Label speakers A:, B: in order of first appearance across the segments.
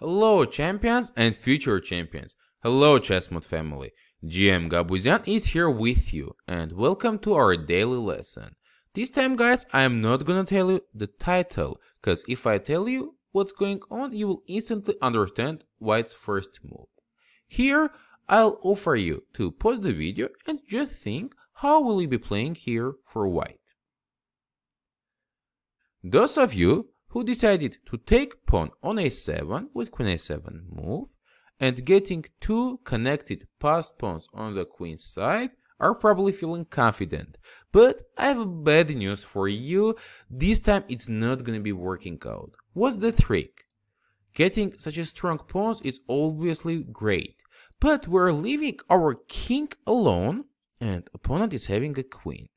A: Hello champions and future champions. Hello Chessmod family. GM Gabuzian is here with you and welcome to our daily lesson. This time guys I am not gonna tell you the title cause if I tell you what's going on you will instantly understand White's first move. Here I'll offer you to pause the video and just think how will you be playing here for White. Those of you who decided to take pawn on a7 with queen a7 move and getting two connected passed pawns on the queen side are probably feeling confident. But I have bad news for you, this time it's not gonna be working out. What's the trick? Getting such a strong pawn is obviously great, but we're leaving our king alone and opponent is having a queen.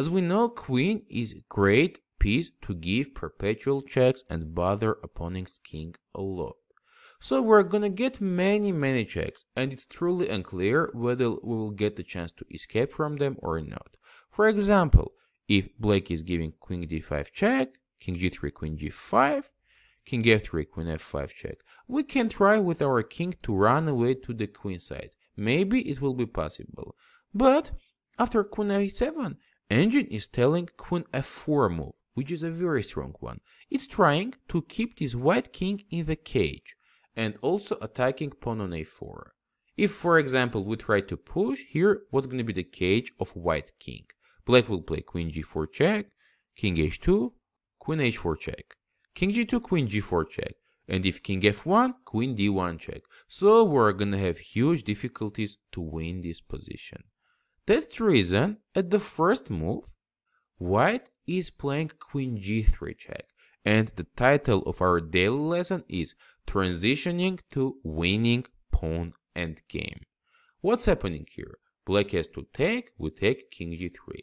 A: As we know, queen is great peace to give perpetual checks and bother opponent's king a lot. So we're gonna get many many checks and it's truly unclear whether we will get the chance to escape from them or not. For example, if black is giving queen d5 check, king g3, queen g5, king f3, queen f5 check, we can try with our king to run away to the queen side. Maybe it will be possible. But after queen a7, engine is telling queen f4 move which is a very strong one. It's trying to keep this white king in the cage and also attacking pawn on a4. If for example we try to push, here what's going to be the cage of white king. Black will play queen g4 check, king h2, queen h4 check, king g2, queen g4 check, and if king f1, queen d1 check. So we're gonna have huge difficulties to win this position. That's the reason, at the first move, White is playing queen g3 check, and the title of our daily lesson is Transitioning to Winning Pawn Endgame. What's happening here? Black has to take, we take king g3.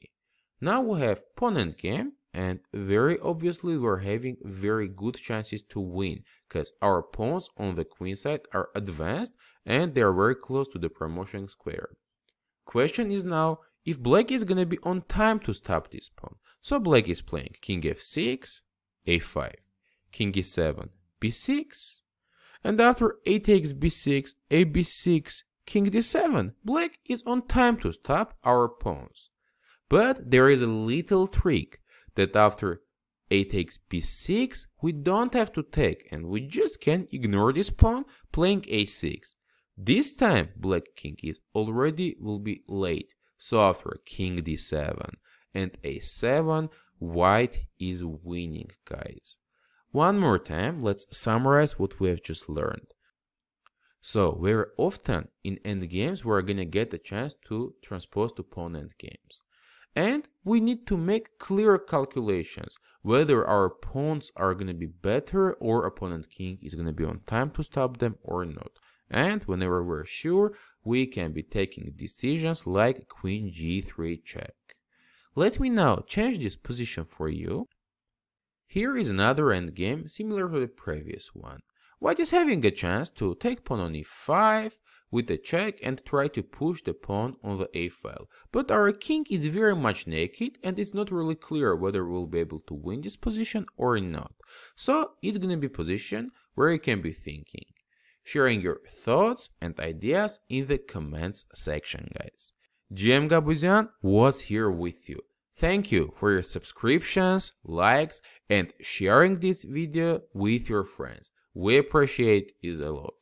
A: Now we have pawn endgame, and very obviously we're having very good chances to win, cause our pawns on the queen side are advanced and they are very close to the promotion square. Question is now, if black is gonna be on time to stop this pawn. So black is playing king f6, a5, king e7, b6, and after a takes b6, a b6, king d7, black is on time to stop our pawns. But there is a little trick that after a takes b6, we don't have to take and we just can ignore this pawn playing a6. This time black king is already will be late so after king d7 and a7, white is winning, guys. One more time, let's summarize what we have just learned. So very often in endgames, we're gonna get a chance to transpose to pawn endgames. And we need to make clear calculations whether our pawns are going to be better or opponent king is going to be on time to stop them or not. And whenever we're sure, we can be taking decisions like queen g3 check. Let me now change this position for you. Here is another endgame similar to the previous one. White is having a chance to take pawn on e5 with a check and try to push the pawn on the a file. But our king is very much naked and it's not really clear whether we'll be able to win this position or not. So it's gonna be position where you can be thinking sharing your thoughts and ideas in the comments section, guys. GM Gabuzian was here with you. Thank you for your subscriptions, likes, and sharing this video with your friends. We appreciate it a lot.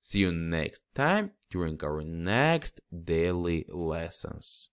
A: See you next time during our next daily lessons.